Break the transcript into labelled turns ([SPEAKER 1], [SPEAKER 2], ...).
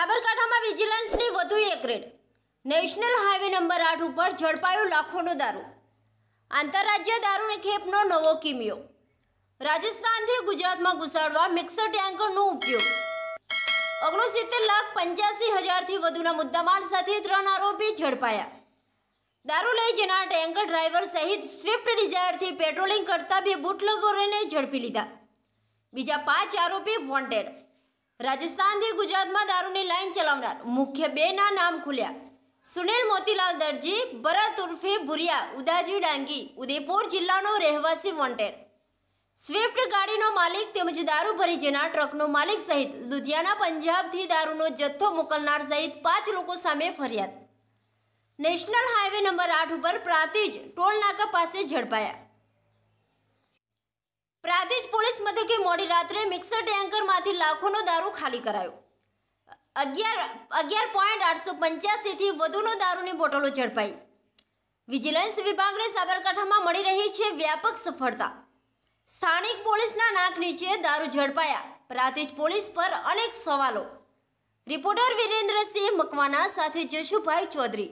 [SPEAKER 1] સાબરકાંઠામાં વિજિલન્સની વધુ એક રેડ નેશનલ હાઈવે નંબર આઠ ઉપર ઝડપાયો લાખોનો દારૂ આંતરરાજ્ય દારૂની ખેપનો નવો કિમિયો રાજસ્થાનથી ગુજરાતમાં ઘુસાડવા મિક્સર ટેન્કરનો ઉપયોગ ઓગણસિત્તેર લાખ પંચ્યાસી હજારથી વધુના મુદ્દામાલ સાથે ત્રણ આરોપી ઝડપાયા દારૂ લઈ જનાર ટેન્કર ડ્રાઈવર સહિત સ્વિફ્ટ ડિઝાયરથી પેટ્રોલિંગ કરતા બે બુટલગોરેને ઝડપી લીધા બીજા પાંચ આરોપી વોન્ટેડ રાજસ્થાનથી ગુજરાતમાં દારૂની લાઇન ચલાવનાર મુખ્ય બેના નામ ખુલ્યા સુનિલ મોતીલાલ દરજી ભરત ઉર્ફે ભુરિયા ઉદાજી ડાંગી ઉદયપુર જિલ્લાનો રહેવાસી વોન્ટેડ સ્વિફ્ટ ગાડીનો માલિક તેમજ દારૂ ભરી જનાર ટ્રકનો માલિક સહિત લુધિયાના પંજાબથી દારૂનો જથ્થો મોકલનાર સહિત પાંચ લોકો સામે ફરિયાદ નેશનલ હાઈવે નંબર આઠ ઉપર પ્રાંતિજ ટોલનાકા પાસે ઝડપાયા પ્રાદેશ પોલીસ મથકે મોડી રાત્રે મિક્સર ટેન્કરમાંથી લાખોનો દારૂ ખાલી કરાયો અગિયાર અગિયાર પોઈન્ટ આઠસો પંચ્યાસીથી વધુનો દારૂની બોટલો ઝડપાઈ વિજિલન્સ વિભાગને સાબરકાંઠામાં મળી રહી છે વ્યાપક સફળતા સ્થાનિક પોલીસના નાક નીચે દારૂ ઝડપાયા પ્રાદેશ પોલીસ પર અનેક સવાલો રિપોર્ટર વિરેન્દ્રસિંહ મકવાના સાથે જશુભાઈ ચૌધરી